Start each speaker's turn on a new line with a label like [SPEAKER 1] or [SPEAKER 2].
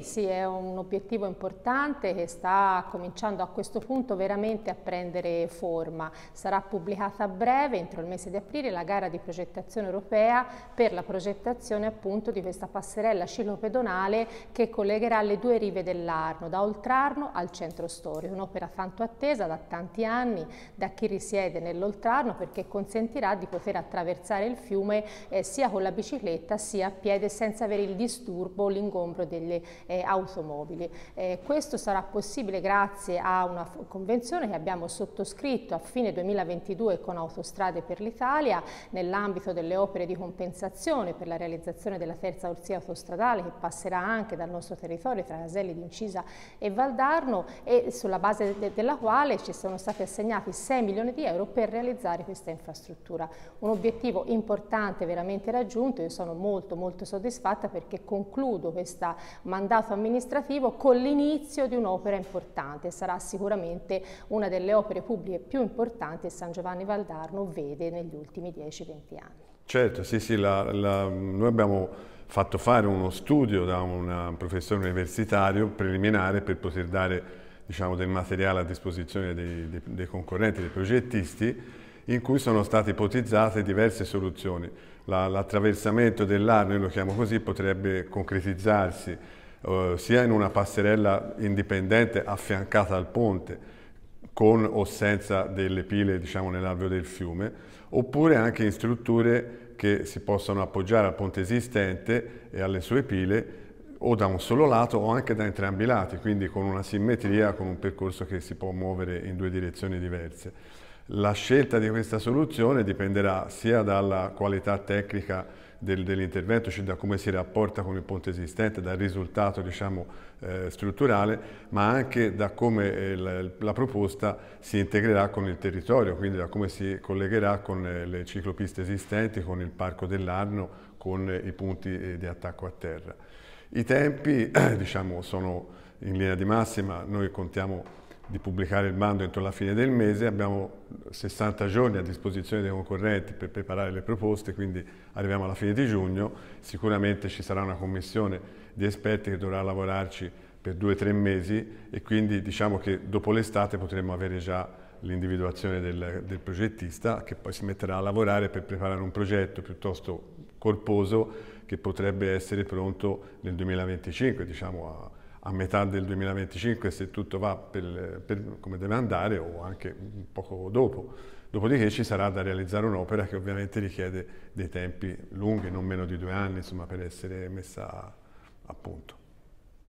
[SPEAKER 1] Sì, è un obiettivo importante che sta cominciando a questo punto veramente a prendere forma. Sarà pubblicata a breve, entro il mese di aprile, la gara di progettazione europea per la progettazione appunto di questa passerella ciclopedonale che collegherà le due rive dell'Arno, da Oltrarno al centro storico. Un'opera tanto attesa da tanti anni da chi risiede nell'Oltrarno perché consentirà di poter attraversare il fiume eh, sia con la bicicletta sia a piede senza avere il disturbo o l'ingombro delle eh, automobili. Eh, questo sarà possibile grazie a una convenzione che abbiamo sottoscritto a fine 2022 con Autostrade per l'Italia nell'ambito delle opere di compensazione per la realizzazione della terza corsia autostradale che passerà anche dal nostro territorio tra Caselli di Incisa e Valdarno e sulla base de della quale ci sono stati assegnati 6 milioni di euro per realizzare questa infrastruttura. Un obiettivo importante veramente raggiunto, io sono molto molto soddisfatta perché concludo questa mandata mandato amministrativo con l'inizio di un'opera importante, sarà sicuramente una delle opere pubbliche più importanti che San Giovanni Valdarno vede negli ultimi 10-20 anni.
[SPEAKER 2] Certo, sì, sì, la, la, noi abbiamo fatto fare uno studio da un eh, professore universitario preliminare per poter dare diciamo, del materiale a disposizione dei, dei, dei concorrenti, dei progettisti, in cui sono state ipotizzate diverse soluzioni. L'attraversamento dell'Arno, io lo chiamo così, potrebbe concretizzarsi eh, sia in una passerella indipendente affiancata al ponte, con o senza delle pile diciamo, nell'alveo del fiume, oppure anche in strutture che si possano appoggiare al ponte esistente e alle sue pile o da un solo lato o anche da entrambi i lati, quindi con una simmetria, con un percorso che si può muovere in due direzioni diverse. La scelta di questa soluzione dipenderà sia dalla qualità tecnica del, dell'intervento, cioè da come si rapporta con il ponte esistente, dal risultato diciamo, eh, strutturale, ma anche da come eh, la, la, proposta si integrerà con il territorio, quindi da come si collegherà con eh, le ciclopiste esistenti, con il parco dell'Arno, con eh, i punti eh, di attacco a terra. I tempi diciamo, sono in linea di massima, noi contiamo di pubblicare il bando entro la fine del mese, abbiamo 60 giorni a disposizione dei concorrenti per preparare le proposte, quindi arriviamo alla fine di giugno, sicuramente ci sarà una commissione di esperti che dovrà lavorarci per due o tre mesi e quindi diciamo che dopo l'estate potremo avere già l'individuazione del, del progettista che poi si metterà a lavorare per preparare un progetto piuttosto corposo che potrebbe essere pronto nel 2025, diciamo a a metà del 2025 se tutto va per, per, come deve andare o anche un poco dopo. Dopodiché ci sarà da realizzare un'opera che ovviamente richiede dei tempi lunghi, non meno di due anni, insomma, per essere messa a punto.